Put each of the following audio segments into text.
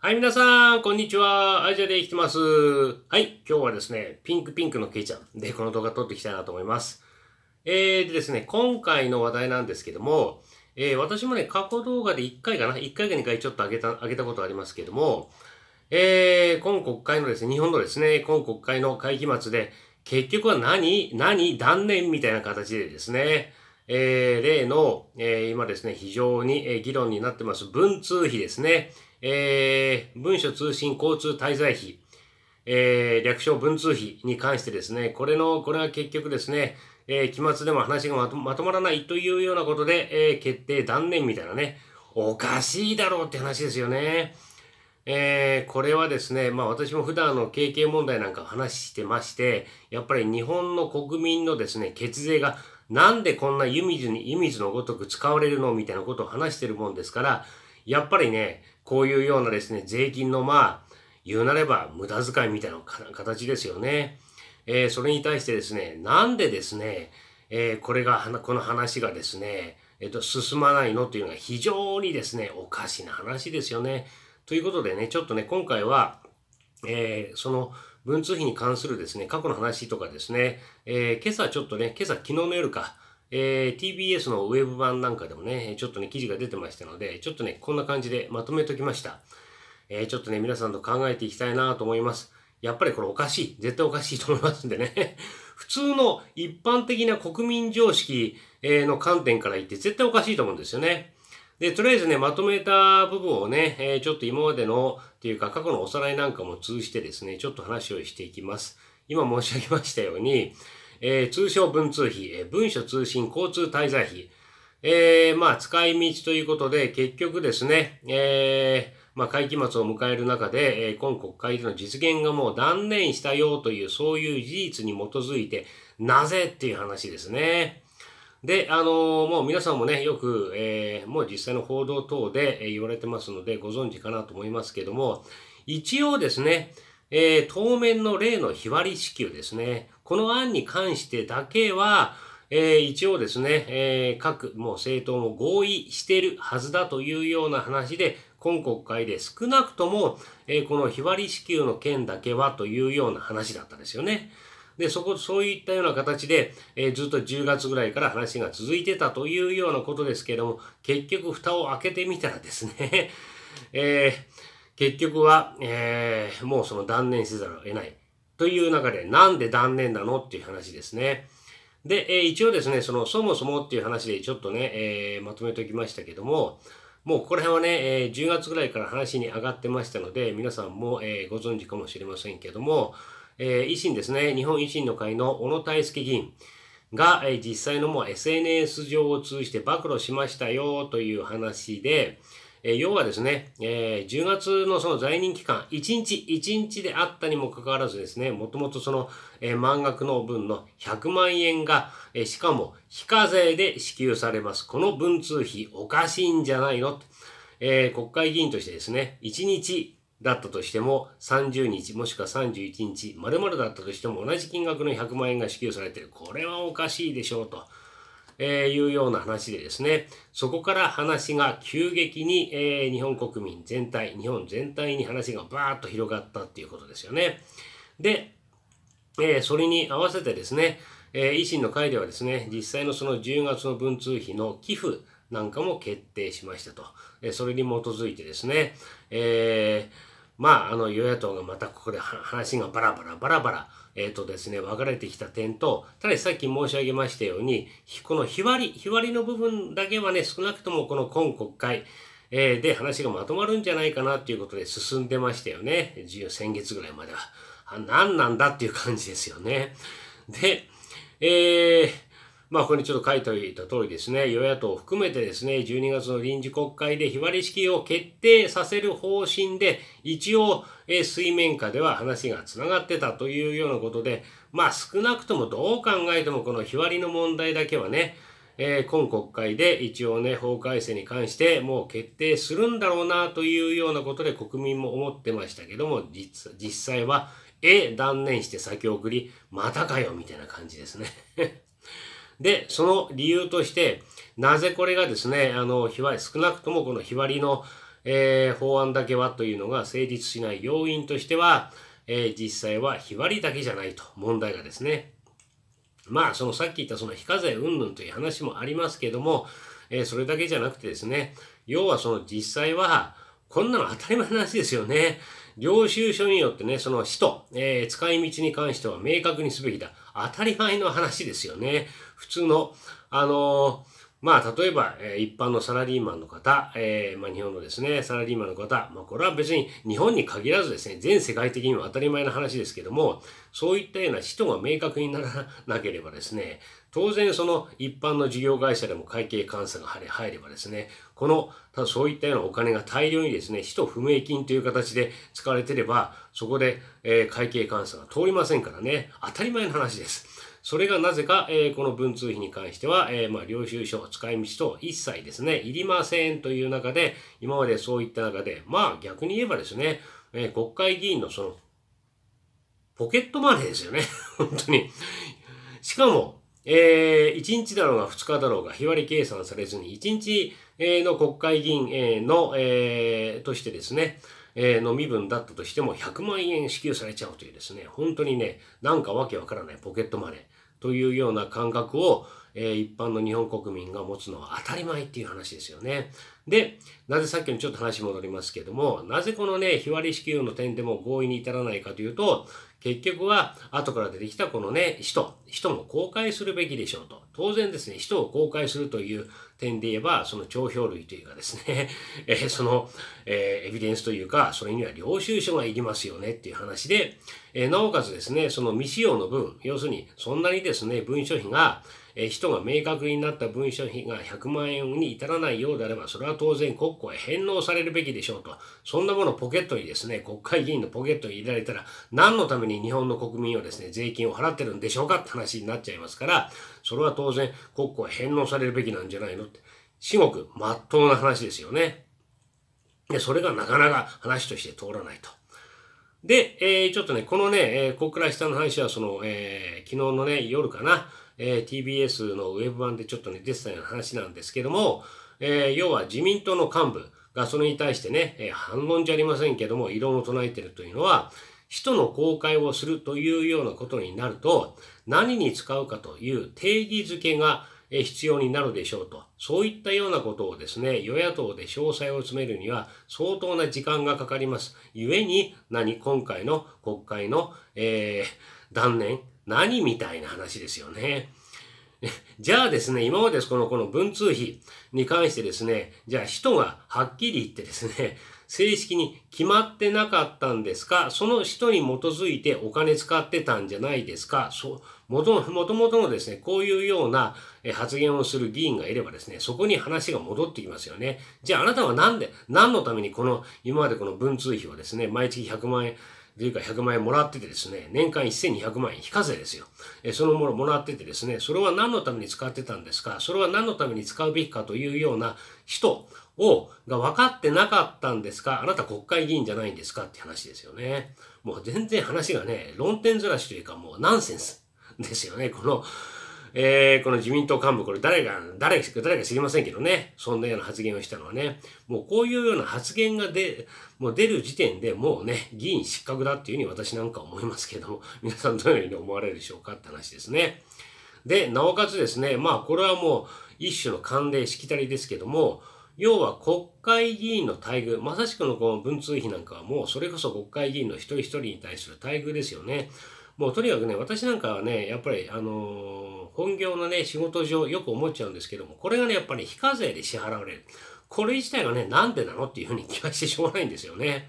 はい、皆さん、こんにちは。アジアで生きてます。はい、今日はですね、ピンクピンクのケイちゃんで、この動画撮っていきたいなと思います。えー、でですね、今回の話題なんですけども、えー、私もね、過去動画で1回かな、1回か2回ちょっと上げた、上げたことありますけども、えー、今国会のですね、日本のですね、今国会の会期末で、結局は何何断念みたいな形でですね、えー、例の、えー、今ですね、非常に、え議論になってます、文通費ですね。えー、文書通信交通滞在費、えー、略称文通費に関してですね、これの、これは結局ですね、えー、期末でも話がまとまとまらないというようなことで、えー、決定断念みたいなね、おかしいだろうって話ですよね。えー、これはですね、まあ私も普段の経験問題なんか話してまして、やっぱり日本の国民のですね、血税がなんでこんな湯水に湯水のごとく使われるのみたいなことを話してるもんですから、やっぱりね、こういうようなですね、税金のまあ、言うなれば無駄遣いみたいな形ですよね。えー、それに対してですね、なんでですね、えー、これが、この話がですね、えっ、ー、と、進まないのというのが非常にですね、おかしな話ですよね。ということでね、ちょっとね、今回は、えー、その、文通費に関するですね、過去の話とかですね、えー、今朝ちょっとね、今朝昨日の夜か、えー、TBS のウェブ版なんかでもね、ちょっとね、記事が出てましたので、ちょっとね、こんな感じでまとめときました。えー、ちょっとね、皆さんと考えていきたいなと思います。やっぱりこれおかしい。絶対おかしいと思いますんでね。普通の一般的な国民常識の観点から言って絶対おかしいと思うんですよね。で、とりあえずね、まとめた部分をね、えー、ちょっと今までの、っていうか過去のおさらいなんかも通じてですね、ちょっと話をしていきます。今申し上げましたように、えー、通称文通費、えー、文書通信交通滞在費、えー、まあ、使い道ということで、結局ですね、えまあ、会期末を迎える中で、え今国会での実現がもう断念したよという、そういう事実に基づいて、なぜっていう話ですね。で、あのもう皆さんもね、よく、えー、もう実際の報道等で言われてますので、ご存知かなと思いますけども、一応ですね、えー、当面の例の日割り支給ですね。この案に関してだけは、えー、一応ですね、えー、各もう政党も合意しているはずだというような話で、今国会で少なくとも、えー、この日割り支給の件だけはというような話だったんですよね。で、そこ、そういったような形で、えー、ずっと10月ぐらいから話が続いてたというようなことですけども、結局蓋を開けてみたらですね えー、結局は、えー、もうその断念せざるを得ない。という中で、なんで断念なのっていう話ですね。で、えー、一応ですね、その、そもそもっていう話でちょっとね、えー、まとめておきましたけども、もうここら辺はね、えー、10月ぐらいから話に上がってましたので、皆さんも、えー、ご存知かもしれませんけども、えー、維新ですね、日本維新の会の小野泰輔議員が、えー、実際のもう SNS 上を通じて暴露しましたよという話で、えー、要はですね、えー、10月のその在任期間、1日1日であったにもかかわらずですね、もともとその、えー、満額の分の100万円が、えー、しかも非課税で支給されます。この文通費おかしいんじゃないのえー、国会議員としてですね、1日だったとしても、30日もしくは31日、〇〇だったとしても同じ金額の100万円が支給されている。これはおかしいでしょうと。えいうような話でですね、そこから話が急激に、え日本国民全体、日本全体に話がバーッと広がったっていうことですよね。で、えそれに合わせてですね、え維新の会ではですね、実際のその10月の文通費の寄付なんかも決定しましたと。えそれに基づいてですね、えーまあ、あの、与野党がまたここで話がバラバラバラバラ、えっ、ー、とですね、分かれてきた点と、ただしさっき申し上げましたように、この日割り、日割りの部分だけはね、少なくともこの今国会、えー、で話がまとまるんじゃないかなということで進んでましたよね。先月ぐらいまでは。あ、何なんだっていう感じですよね。で、えー、まあ、ここにちょっと書いておいた通りですね、与野党を含めてですね、12月の臨時国会で日割り式を決定させる方針で、一応、え水面下では話がつながってたというようなことで、まあ、少なくともどう考えてもこの日割りの問題だけはね、えー、今国会で一応ね、法改正に関してもう決定するんだろうなというようなことで国民も思ってましたけども、実際は、え、断念して先送り、またかよ、みたいな感じですねで、その理由として、なぜこれがですね、あの、割り、少なくともこの日割りの、えー、法案だけはというのが成立しない要因としては、えー、実際は日割りだけじゃないと、問題がですね。まあ、そのさっき言ったその非課税云々という話もありますけども、えー、それだけじゃなくてですね、要はその実際は、こんなの当たり前の話ですよね。領収書によってね、その使途、えー、使い道に関しては明確にすべきだ。当たり前の話ですよね。普通の、あのーまあ、例えば、えー、一般のサラリーマンの方、えー、まあ、日本のですね、サラリーマンの方、まあ、これは別に日本に限らずですね、全世界的にも当たり前の話ですけども、そういったような使途が明確にならなければですね、当然その一般の事業会社でも会計監査が入ればですね、この、ただそういったようなお金が大量にですね、使途不明金という形で使われてれば、そこで、えー、会計監査が通りませんからね、当たり前の話です。それがなぜか、えー、この文通費に関しては、えー、まあ、領収書、使い道と一切ですね、いりませんという中で、今までそういった中で、まあ逆に言えばですね、え国会議員のその、ポケットマネーですよね。本当に。しかも、えー、1日だろうが2日だろうが日割り計算されずに、1日、えー、の国会議員、えー、の、えー、としてですね、えー、の身分だったとしても100万円支給されちゃうというですね、本当にね、なんかわけわからないポケットマネーというような感覚を、えー、一般の日本国民が持つのは当たり前っていう話ですよね。で、なぜさっきのちょっと話戻りますけども、なぜこのね、日割り支給の点でも合意に至らないかというと、結局は、後から出てきたこのね、人、人も公開するべきでしょうと。当然ですね、人を公開するという点で言えば、その帳票類というかですね、えー、その、えー、エビデンスというか、それには領収書がいりますよねっていう話で、えー、なおかつですね、その未使用の分、要するに、そんなにですね、文書費が、え人が明確になった文書費が100万円に至らないようであれば、それは当然国庫へ返納されるべきでしょうと。そんなものポケットにですね、国会議員のポケットに入れられたら、何のために日本の国民をですね、税金を払ってるんでしょうかって話になっちゃいますから、それは当然国庫へ返納されるべきなんじゃないのって。至極、真っ当な話ですよね。で、それがなかなか話として通らないと。で、えー、ちょっとね、このね、えー、こから下の話は、その、えー、昨日のね、夜かな、えー、TBS のウェブ版でちょっとね、出てたような話なんですけども、えー、要は自民党の幹部がそれに対してね、えー、反論じゃありませんけども、異論を唱えてるというのは、人の公開をするというようなことになると、何に使うかという定義づけが必要になるでしょうと。そういったようなことをですね、与野党で詳細を詰めるには相当な時間がかかります。故に、何今回の国会の、えー、断念、何みたいな話ですよね。じゃあですね、今までこの、この文通費に関してですね、じゃあ人がはっきり言ってですね、正式に決まってなかったんですかその人に基づいてお金使ってたんじゃないですかそう、もともとのですね、こういうような発言をする議員がいればですね、そこに話が戻ってきますよね。じゃああなたはなんで、何のためにこの、今までこの文通費をですね、毎月100万円、税か100万円もらっててですね、年間1200万円非課税ですよ。えそのものもらっててですね、それは何のために使ってたんですか、それは何のために使うべきかというような人を、が分かってなかったんですかあなた国会議員じゃないんですかって話ですよね。もう全然話がね、論点ずらしというかもうナンセンスですよね。この、えー、この自民党幹部、これ誰が、誰が、誰か知りませんけどね、そんなような発言をしたのはね、もうこういうような発言が出、もう出る時点でもうね、議員失格だっていうふうに私なんか思いますけども、皆さんどのように思われるでしょうかって話ですね。で、なおかつですね、まあこれはもう一種の慣例、しきたりですけども、要は国会議員の待遇、まさしくのこの文通費なんかはもうそれこそ国会議員の一人一人に対する待遇ですよね。もうとにかくね、私なんかはね、やっぱり、あのー、本業のね、仕事上よく思っちゃうんですけども、これがね、やっぱり非課税で支払われる。これ自体がね、なんでなのっていうふうに気がしてしょうがないんですよね。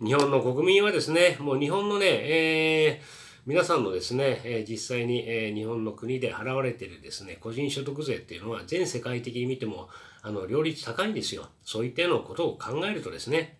日本の国民はですね、もう日本のね、えー、皆さんのですね、え実際に、え日本の国で払われているですね、個人所得税っていうのは全世界的に見ても、あの、両立高いんですよ。そういったようなことを考えるとですね、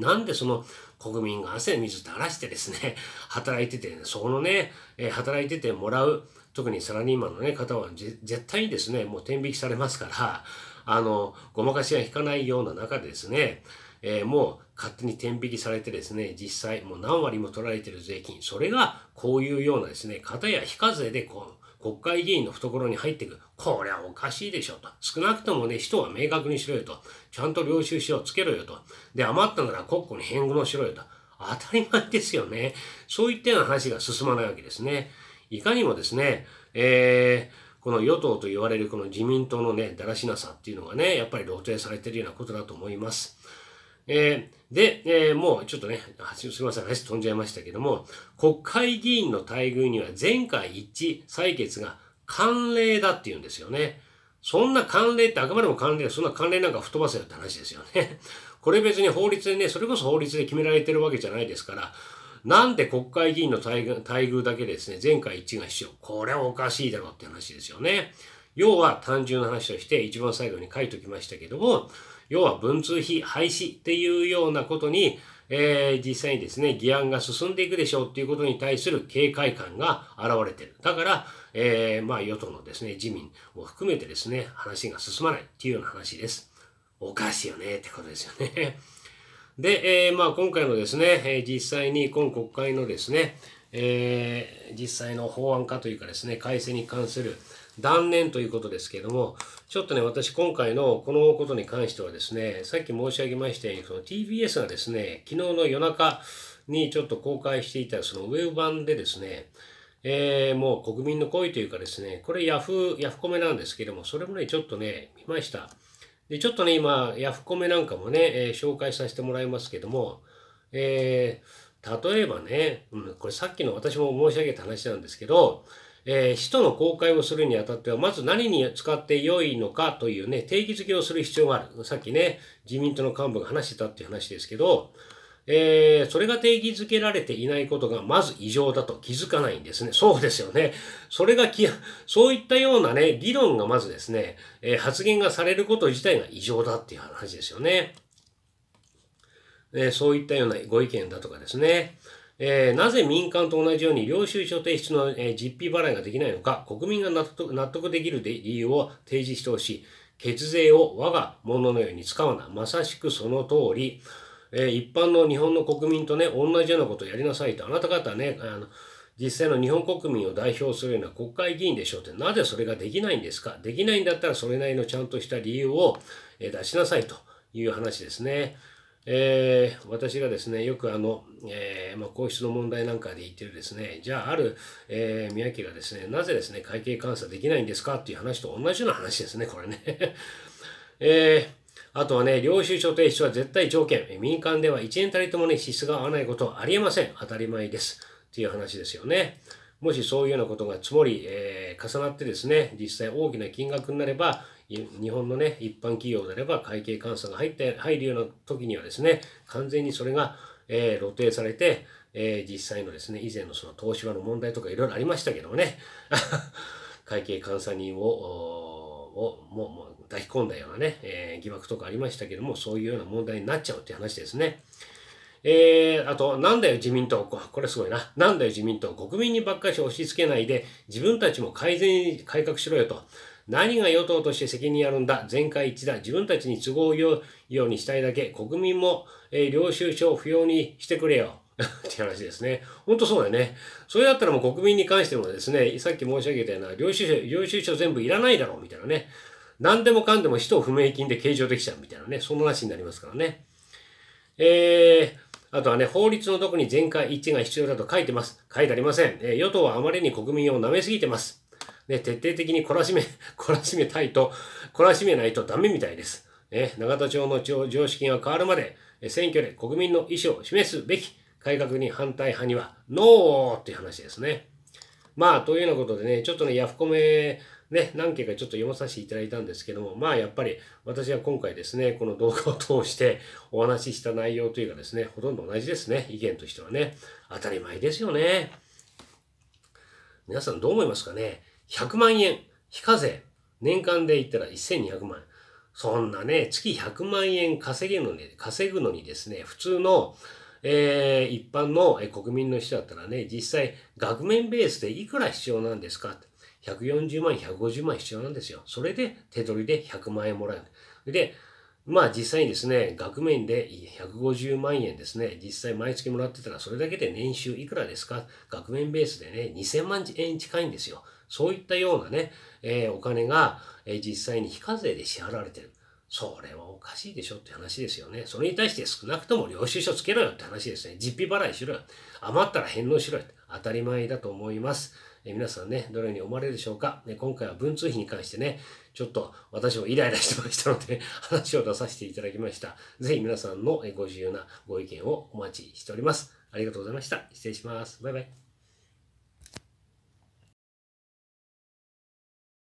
なんでその国民が汗水垂らしてですね、働いてて、そこのね、え働いててもらう、特にサラリーマンの、ね、方は絶対にですね、もう天引きされますから、あの、ごまかしが引かないような中でですね、えー、もう勝手に天引きされてですね、実際もう何割も取られてる税金、それがこういうようなですね、方や非課税でこう、国会議員の懐に入っていく。これはおかしいでしょと。少なくともね、人は明確にしろよと。ちゃんと領収書をつけろよと。で、余ったなら国庫に返納しろよと。当たり前ですよね。そういったような話が進まないわけですね。いかにもですね、えー、この与党と言われるこの自民党のね、だらしなさっていうのがね、やっぱり露呈されてるようなことだと思います。えー、で、えー、もうちょっとね、すみません、話飛んじゃいましたけども、国会議員の待遇には全会一致採決が慣例だって言うんですよね。そんな慣例ってあくまでも慣例そんな慣例なんか吹っ飛ばせよって話ですよね。これ別に法律でね、それこそ法律で決められてるわけじゃないですから、なんで国会議員の待遇だけですね、全会一致が必要。これはおかしいだろうって話ですよね。要は単純な話として一番最後に書いときましたけども、要は文通費廃止っていうようなことに、えー、実際にですね、議案が進んでいくでしょうっていうことに対する警戒感が現れてる。だから、えー、まあ、与党のですね、自民を含めてですね、話が進まないっていうような話です。おかしいよねってことですよね。で、えー、まあ、今回のですね、え実際に今国会のですね、え実際の法案化というかですね、改正に関する、断念ということですけれども、ちょっとね、私今回のこのことに関してはですね、さっき申し上げましたように、その TBS がですね、昨日の夜中にちょっと公開していたそのウェブ版でですね、えー、もう国民の声というかですね、これヤフー、ヤフコメなんですけども、それもね、ちょっとね、見ました。で、ちょっとね、今、ヤフコメなんかもね、えー、紹介させてもらいますけども、えー、例えばね、うん、これさっきの私も申し上げた話なんですけど、えー、使徒の公開をするにあたっては、まず何に使って良いのかというね、定義づけをする必要がある。さっきね、自民党の幹部が話してたっていう話ですけど、えー、それが定義づけられていないことがまず異常だと気づかないんですね。そうですよね。それがき、そういったようなね、理論がまずですね、えー、発言がされること自体が異常だっていう話ですよね。えー、そういったようなご意見だとかですね。えー、なぜ民間と同じように領収書提出の、えー、実費払いができないのか、国民が納得納得できる理由を提示してほしい。血税を我が物のように使うな。まさしくその通り、えー、一般の日本の国民とね、同じようなことをやりなさいと。あなた方ね、あの実際の日本国民を代表するような国会議員でしょうって、なぜそれができないんですかできないんだったらそれなりのちゃんとした理由を出しなさいという話ですね。えー、私がですね、よくあの、えー、まあ、皇室の問題なんかで言ってるですね、じゃあある、えー、宮家がですね、なぜですね、会計監査できないんですかっていう話と同じような話ですね、これね。えーあとはね、領収書提出は絶対条件。民間では1円たりともね、支出が合わないことはありえません。当たり前です。っていう話ですよね。もしそういうようなことが積もり、えー、重なってですね、実際大きな金額になれば、日本のね、一般企業であれば会計監査が入って、入るような時にはですね、完全にそれが、えー、露呈されて、えー、実際のですね、以前のその東芝の問題とかいろいろありましたけどもね、会計監査人を、をもうもう抱き込んだようなね、えー、疑惑とかありましたけども、そういうような問題になっちゃうって話ですね。えー、あと、なんだよ自民党、これすごいな。なんだよ自民党、国民にばっかし押し付けないで、自分たちも改善、改革しろよと。何が与党として責任あるんだ全会一致だ自分たちに都合よようにしたいだけ国民も、えー、領収書を不要にしてくれよ って話ですね。ほんとそうだよね。それだったらもう国民に関してもですね、さっき申し上げたような、領収書、領収書全部いらないだろうみたいなね。何でもかんでも使途不明金で計上できちゃうみたいなね、そんな話になりますからね。えー、あとはね、法律のどこに全会一致が必要だと書いてます。書いてありません。えー、与党はあまりに国民を舐めすぎてます。ね、徹底的に懲らしめ、懲らしめたいと、懲らしめないとダメみたいです。ね、永田町の常識が変わるまで、選挙で国民の意思を示すべき改革に反対派には、ノーっていう話ですね。まあ、というようなことでね、ちょっとね、ヤフコメ、ね、何件かちょっと読まさせていただいたんですけども、まあ、やっぱり私は今回ですね、この動画を通してお話しした内容というかですね、ほとんど同じですね、意見としてはね。当たり前ですよね。皆さんどう思いますかね100万円、非課税。年間で言ったら1200万円。そんなね、月100万円稼げるのに、稼ぐのにですね、普通の、えー、一般の国民の人だったらね、実際、額面ベースでいくら必要なんですか140万、150万必要なんですよ。それで手取りで100万円もらえる。で、まあ実際にですね、額面で150万円ですね、実際毎月もらってたらそれだけで年収いくらですか額面ベースでね、2000万円近いんですよ。そういったようなね、えー、お金が、え実際に非課税で支払われてる。それはおかしいでしょって話ですよね。それに対して少なくとも領収書つけろよって話ですね。実費払いしろよ。余ったら返納しろよ。当たり前だと思います。え皆さんね、どのように思われるでしょうか、ね。今回は文通費に関してね、ちょっと私もイライラしてましたので、話を出させていただきました。ぜひ皆さんのご自由なご意見をお待ちしております。ありがとうございました。失礼します。バイバイ。